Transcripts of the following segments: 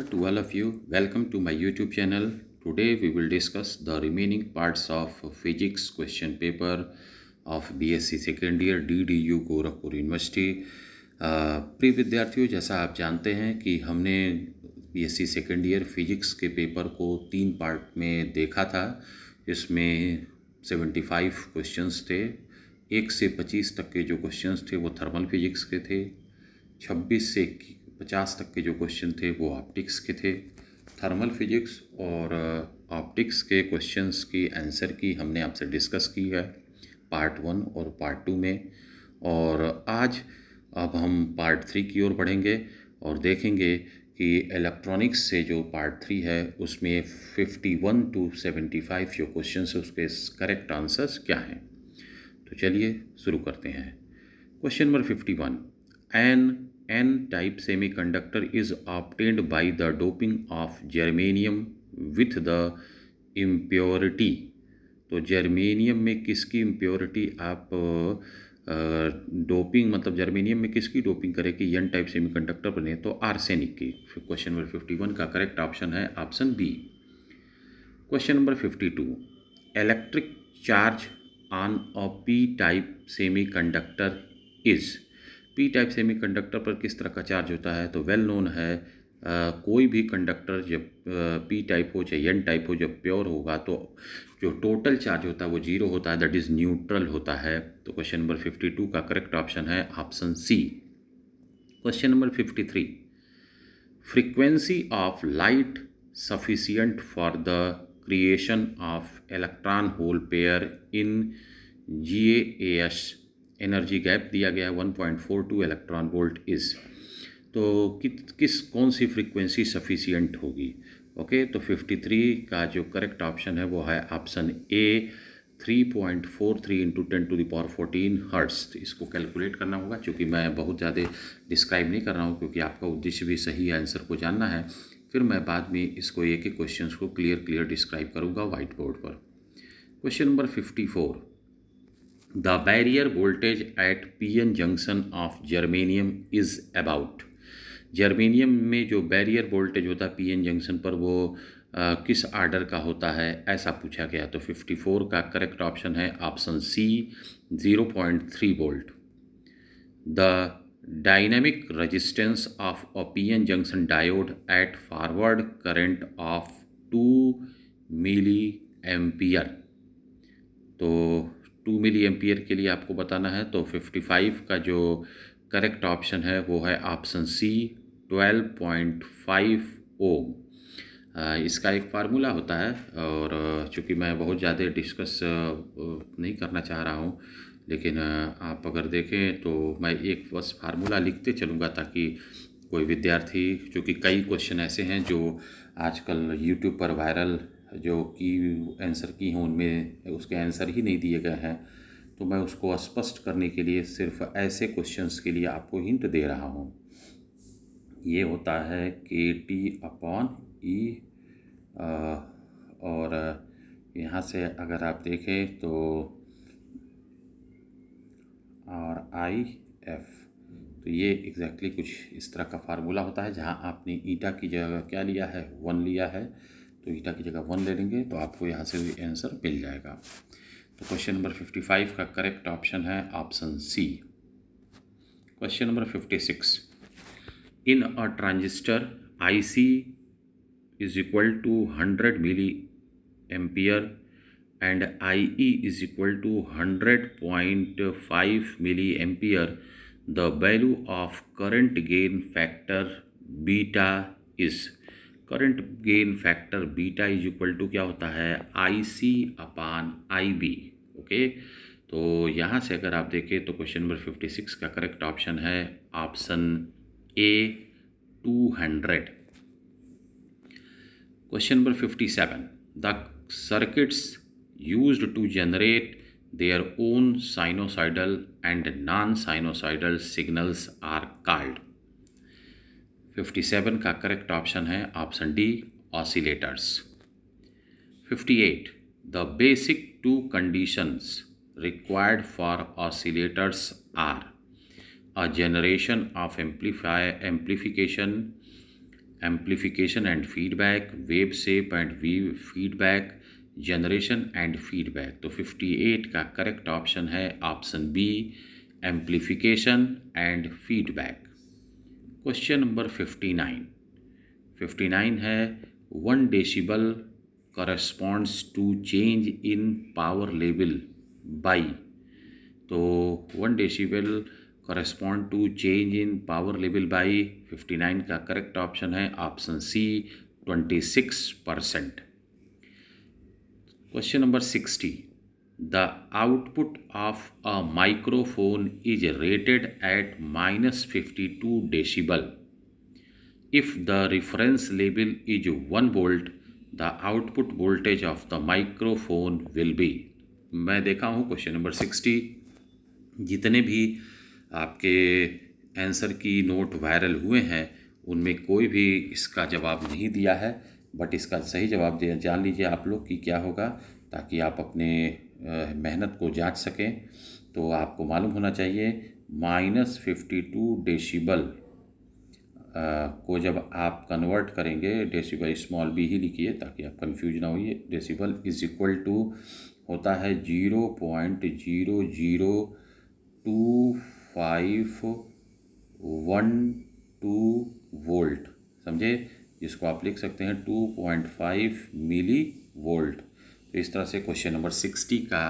to all of you welcome to my youtube channel today we will discuss the remaining parts of physics question paper of bsc second year ddu Gorakhpur university प्रिय विद्यार्थियों जैसा आप जानते हैं कि हमने BSc second year physics के paper को तीन पार्ट में देखा था इसमें सेवेंटी फाइव क्वेश्चंस थे एक से पच्चीस तक के जो क्वेश्चंस थे वो थर्मल फिजिक्स के थे छब्बीस से पचास तक के जो क्वेश्चन थे वो ऑप्टिक्स के थे थर्मल फिजिक्स और ऑप्टिक्स uh, के क्वेश्चंस की आंसर की हमने आपसे डिस्कस की है पार्ट वन और पार्ट टू में और आज अब हम पार्ट थ्री की ओर बढ़ेंगे और देखेंगे कि इलेक्ट्रॉनिक्स से जो पार्ट थ्री है उसमें fifty one two seventy five जो क्वेश्चन है उसके करेक्ट आंसर्स क्या हैं तो चलिए शुरू करते हैं question number fifty one N type semi conductor is obtained by the doping of germanium with the impurity तो जर्मेनियम में किसकी इम्प्योरिटी आप डोपिंग डोपिंग मतलब जर्मेनियम में किसकी डोपिंग करें कि यन टाइप सेमीकंडक्टर बने तो आर्सेनिक की क्वेश्चन नंबर फिफ्टी वन का करेक्ट ऑप्शन है option B question number fifty two electric charge on a P type semiconductor is P type semi conductor पर किस तरह का चार्ज होता है तो वेल नोन है आ, कोई भी कंडक्टर जब पी टाइप हो चाहे एन टाइप हो जब प्योर होगा तो जो टोटल चार्ज होता है वो जीरो होता है दैट इज़ न्यूट्रल होता है तो क्वेश्चन नंबर फिफ्टी टू का करेक्ट ऑप्शन है option C question number fifty three frequency of light sufficient for the creation of electron hole pair in G A S energy gap दिया गया है 1.42 electron volt is तो कि, किस कौन सी फ्रीक्वेंसी सफिशियंट होगी ओके तो 53 का जो करेक्ट ऑप्शन है वो है option A 3.43 point four three into ten to the power fourteen hertz इसको कैलकुलेट करना होगा क्योंकि मैं बहुत ज़्यादा डिस्क्राइब नहीं कर रहा हूँ क्योंकि आपका उद्देश्य भी सही आंसर को जानना है फिर मैं बाद में इसको एक एक क्वेश्चन को क्लियर क्लियर डिस्क्राइब करूँगा वाइट बोर्ड पर question number fifty four the barrier voltage at P N junction of germanium is about germanium में जो बैरियर वोल्टेज होता है पी एन जंक्शन पर वो आ, किस आर्डर का होता है ऐसा पूछा गया तो फिफ्टी फोर का करेक्ट ऑप्शन है option C zero point three volt the dynamic resistance of a P N junction diode at forward current of two milli ampere तो टू मिली एम्पियर के लिए आपको बताना है तो फिफ्टी फ़ाइव का जो करेक्ट ऑप्शन है वो है option C twelve point five ohm इसका एक फार्मूला होता है और चूंकि मैं बहुत ज़्यादा डिस्कस नहीं करना चाह रहा हूँ लेकिन आप अगर देखें तो मैं एक बस फार्मूला लिखते चलूँगा ताकि कोई विद्यार्थी चूँकि कई क्वेश्चन ऐसे हैं जो आजकल यूट्यूब पर वायरल जो की आंसर की हैं उनमें उसके आंसर ही नहीं दिए गए हैं तो मैं उसको स्पष्ट करने के लिए सिर्फ ऐसे क्वेश्चंस के लिए आपको हिंट दे रहा हूँ ये होता है के टी अपॉन ई और यहाँ से अगर आप देखें तो और आई एफ़ तो ये एग्जैक्टली exactly कुछ इस तरह का फार्मूला होता है जहाँ आपने ईटा की जगह क्या लिया है वन लिया है तो ईटा की जगह वन ले लेंगे तो आपको यहाँ से भी आंसर मिल जाएगा तो क्वेश्चन नंबर फिफ्टी फाइव का करेक्ट ऑप्शन है option C question number fifty six in a transistor I C is equal to hundred milli ampere and I E is equal to hundred point five milli ampere the value of current gain factor beta is current gain factor beta is equal to क्या होता है आई सी अपान आई B okay तो यहाँ से अगर आप देखें तो क्वेश्चन नंबर फिफ्टी सिक्स का करेक्ट ऑप्शन है option A two hundred question number fifty seven the circuits use to generate their own sinusoidal and non sinusoidal signals are called 57 का करेक्ट ऑप्शन है option D oscillators 58 the basic two conditions required for oscillators are a generation of amplify amplification amplification and feedback wave shape and V feedback generation and feedback तो 58 का correct option है option B amplification and feedback question number fifty nine fifty nine है one decibel corresponds to change in power level by तो one decibel correspond to change in power level by fifty nine का correct option है option C twenty six percent question number sixty the output of a microphone is rated at minus 52 decibel. If the reference level is 1 volt, the output voltage of the microphone will be. मैं देखा हूँ question number sixty जितने भी आपके answer की note viral हुए हैं उनमें कोई भी इसका जवाब नहीं दिया है बट इसका सही जवाब जान लीजिए आप लोग कि क्या होगा ताकि आप अपने मेहनत को जांच सकें तो आपको मालूम होना चाहिए माइनस फिफ्टी टू डेसीबल को जब आप कन्वर्ट करेंगे डेसीबल स्मॉल बी ही लिखिए ताकि आप कंफ्यूज ना होइए डेसीबल इज इक्वल टू होता है zero point zero zero two five one two volt समझे जिसको आप लिख सकते हैं two point five milli volt तो इस तरह से क्वेश्चन नंबर सिक्सटी का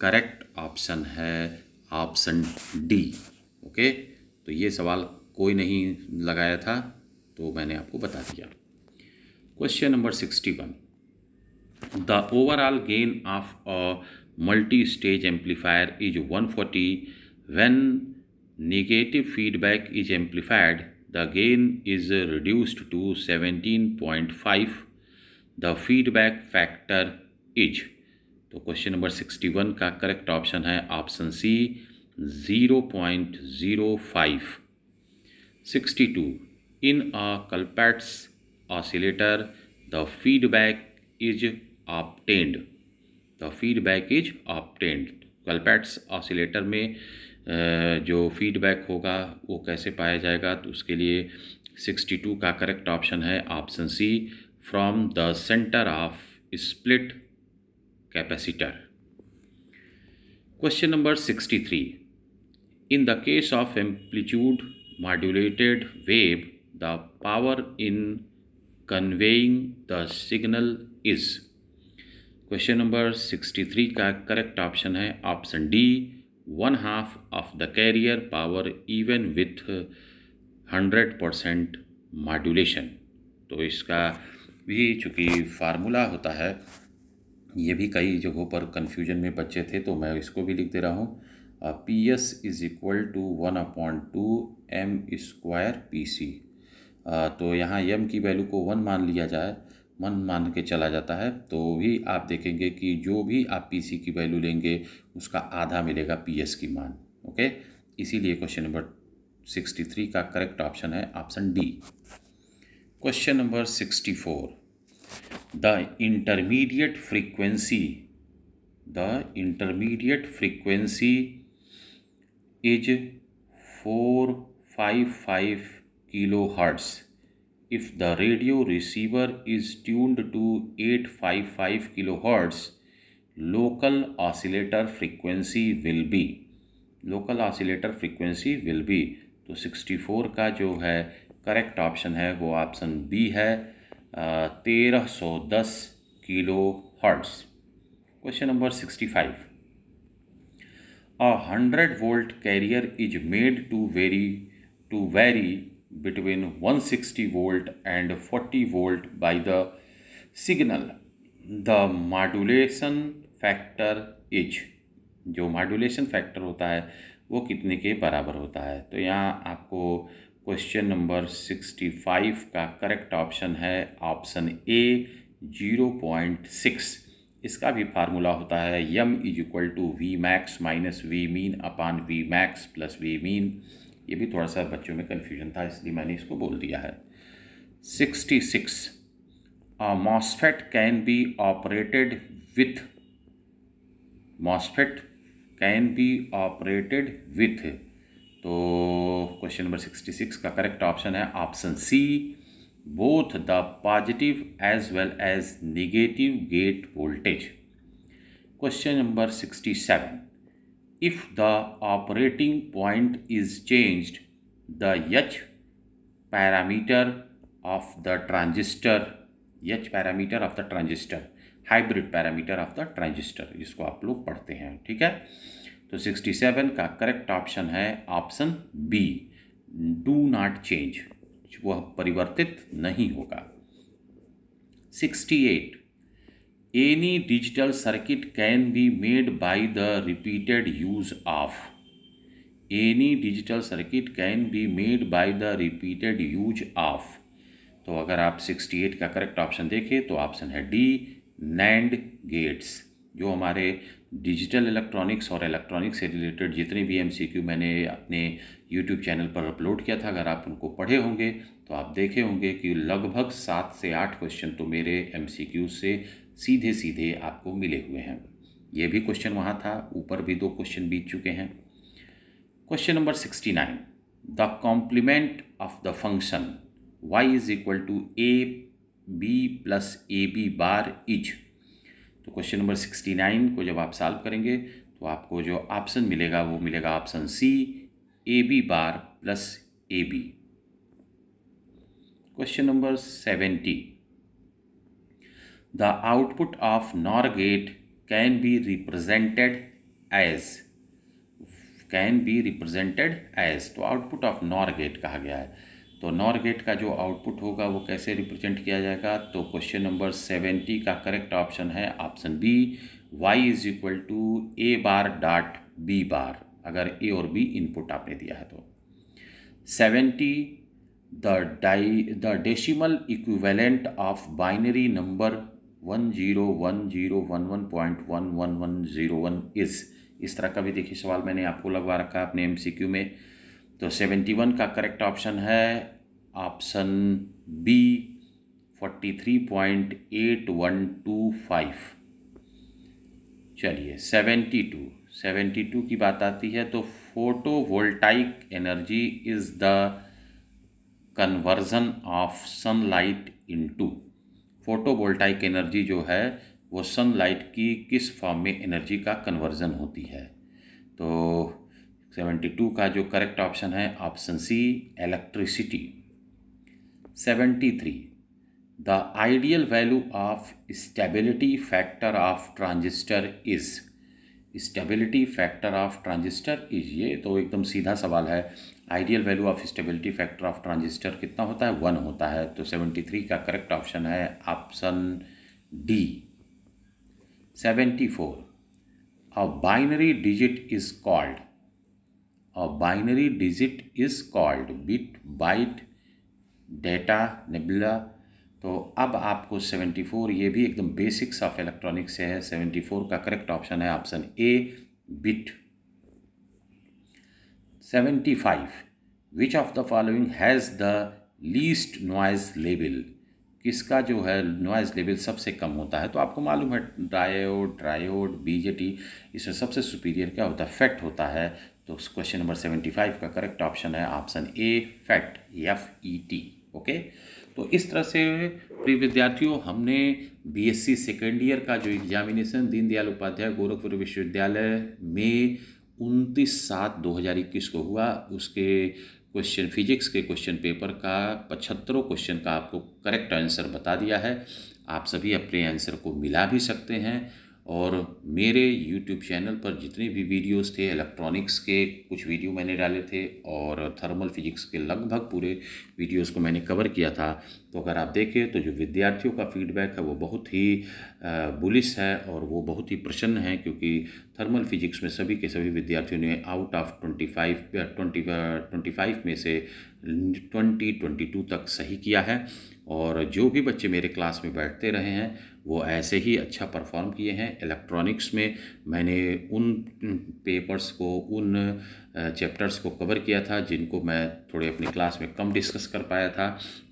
करेक्ट ऑप्शन है ऑप्शन डी ओके तो ये सवाल कोई नहीं लगाया था तो मैंने आपको बता दिया question number sixty one the overall gain of a multi stage amplifier is one forty when feedback is amplified the gain is reduced to seventeen point five the feedback factor is तो question number sixty one का correct option है option C zero point zero five sixty two in a Colpitts oscillator the feedback is obtained the feedback is obtained Colpitts oscillator में जो feedback होगा वो कैसे पाया जाएगा तो उसके लिए सिक्सटी टू का करेक्ट ऑप्शन है option C from the centre of split capacitor question number sixty three in the case of amplitude modulated wave the power in conveying the signal is question number sixty three का correct option है option D one half of the carrier power even with hundred percent modulation तो इसका भी चूँकि formula होता है ये भी कई जगहों पर कन्फ्यूजन में बच्चे थे तो मैं इसको भी लिख दे रहा हूँ P S is equal to one upon two M square P C तो यहाँ एम की वैल्यू को वन मान लिया जाए मन मान के चला जाता है तो भी आप देखेंगे कि जो भी आप पी सी की वैल्यू लेंगे उसका आधा मिलेगा पी एस की मान ओके इसीलिए क्वेश्चन नंबर सिक्सटी थ्री का करेक्ट ऑप्शन है option D question number sixty four the intermediate frequency the intermediate frequency is four five five kilo hertz if the radio receiver is tuned to eight five five kilo hertz local oscillator frequency will be local oscillator frequency will be तो sixty four का जो है correct option है वो option B है तेरह सौ दस kilo hertz question number sixty five a hundred volt carrier is made to vary to vary between one sixty volt and forty volt by the signal the modulation factor is जो modulation factor होता है वो कितने के बराबर होता है तो यहाँ आपको क्वेश्चन नंबर सिक्सटी फाइव का करेक्ट ऑप्शन है option A zero point six इसका भी फार्मूला होता है M is equal to V max minus V min upon V max plus V min ये भी थोड़ा सा बच्चों में कन्फ्यूजन था इसलिए मैंने इसको बोल दिया है sixty six MOSFET can be operated with MOSFET can be operated with तो क्वेश्चन नंबर सिक्सटी सिक्स का करेक्ट ऑप्शन है option C both the positive as well as negative gate voltage question number sixty seven if the operating point is change the H parameter of the transistor H parameter of the transistor hybrid parameter of the transistor इसको आप लोग पढ़ते हैं ठीक है तो 67 का correct option है option B do not change वह परिवर्तित नहीं होगा 68 any digital circuit can be made by the repeated use of any digital circuit can be made by the repeated use of तो अगर आप 68 का करेक्ट ऑप्शन देखें तो ऑप्शन है डी नैंड गेट्स जो हमारे डिजिटल इलेक्ट्रॉनिक्स और इलेक्ट्रॉनिक्स से रिलेटेड जितने भी एम मैंने अपने यूट्यूब चैनल पर अपलोड किया था अगर आप उनको पढ़े होंगे तो आप देखे होंगे कि लगभग सात से आठ क्वेश्चन तो मेरे एम से सीधे सीधे आपको मिले हुए हैं ये भी क्वेश्चन वहाँ था ऊपर भी दो क्वेश्चन बीत चुके हैं question number sixty nine the complement of the function Y is equal to A B plus A B bar is तो क्वेश्चन नंबर सिक्सटी नाइन को जब आप सॉल्व करेंगे तो आपको जो ऑप्शन मिलेगा वो मिलेगा option C A B bar plus A B question number seventy the output of NOR gate can be represented as can be represented as तो आउटपुट ऑफ नॉर गेट कहा गया है तो नॉर गेट का जो आउटपुट होगा वो कैसे रिप्रेजेंट किया जाएगा तो क्वेश्चन नंबर सेवेंटी का करेक्ट ऑप्शन है option B Y is equal to A bar dot B bar अगर ए और बी इनपुट आपने दिया है तो seventy the die the decimal equivalent of binary number one zero one zero one one point one one one zero one is इस तरह का भी देखिए सवाल मैंने आपको लगवा रखा है अपने एम में तो सेवेंटी वन का करेक्ट ऑप्शन है option B three point eight one two five चलिए सेवेंटी टू सेवेंटी टू की बात आती है तो photovoltaic energy is the conversion of sunlight into photovoltaic energy जो है वो सनलाइट की किस फॉर्म में एनर्जी का कन्वर्जन होती है तो सेवेंटी टू का जो करेक्ट ऑप्शन है option C electricity seventy three the ideal value of stability factor of transistor is stability factor of transistor is ये तो एकदम सीधा सवाल है ideal value of stability factor of transistor कितना होता है वन होता है तो सेवेंटी थ्री का करेक्ट ऑप्शन है option D seventy four a binary digit is called A binary digit is called bit, byte, data, nebula. तो अब आपको सेवेंटी फोर ये भी एकदम बेसिक्स ऑफ इलेक्ट्रॉनिक्स से है सेवेंटी फोर का करेक्ट ऑप्शन है option A bit seventy five which of the following has the least noise level किसका जो है नॉइज़ लेवल सबसे कम होता है तो आपको मालूम है डायोड ट्रायोड बीजेटी इसमें सबसे सुपीरियर क्या होता है फैक्ट होता है तो क्वेश्चन नंबर सेवेंटी फाइव का करेक्ट ऑप्शन है option A FET F E T okay तो इस तरह से प्रिय विद्यार्थियों हमने बीएससी सेकेंड ईयर का जो एग्जामिनेशन दीनदयाल उपाध्याय गोरखपुर विश्वविद्यालय में उनतीस सात दो हज़ार इक्कीस को हुआ उसके क्वेश्चन फिजिक्स के क्वेश्चन पेपर का पचहत्तरों क्वेश्चन का आपको करेक्ट आंसर बता दिया है आप सभी अपने आंसर को मिला भी सकते हैं और मेरे यूट्यूब चैनल पर जितने भी वीडियोस थे इलेक्ट्रॉनिक्स के कुछ वीडियो मैंने डाले थे और थर्मल फिजिक्स के लगभग पूरे वीडियोस को मैंने कवर किया था तो अगर आप देखें तो जो विद्यार्थियों का फीडबैक है वो बहुत ही बुलिस है और वो बहुत ही प्रसन्न है क्योंकि थर्मल फिजिक्स में सभी के सभी विद्यार्थियों ने out of twenty five twenty twenty five में से ट्वेंटी ट्वेंटी टू तक सही किया है और जो भी बच्चे मेरे क्लास में बैठते रहे हैं वो ऐसे ही अच्छा परफॉर्म किए हैं इलेक्ट्रॉनिक्स में मैंने उन पेपर्स को उन चैप्टर्स को कवर किया था जिनको मैं थोड़े अपनी क्लास में कम डिस्कस कर पाया था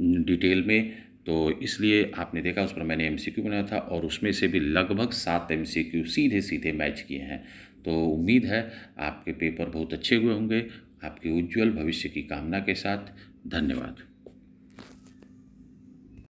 डिटेल में तो इसलिए आपने देखा उस पर मैंने एमसीक्यू बनाया था और उसमें से भी लगभग सात एमसीक्यू सीधे सीधे मैच किए हैं तो उम्मीद है आपके पेपर बहुत अच्छे हुए होंगे आपके उज्जवल भविष्य की कामना के साथ धन्यवाद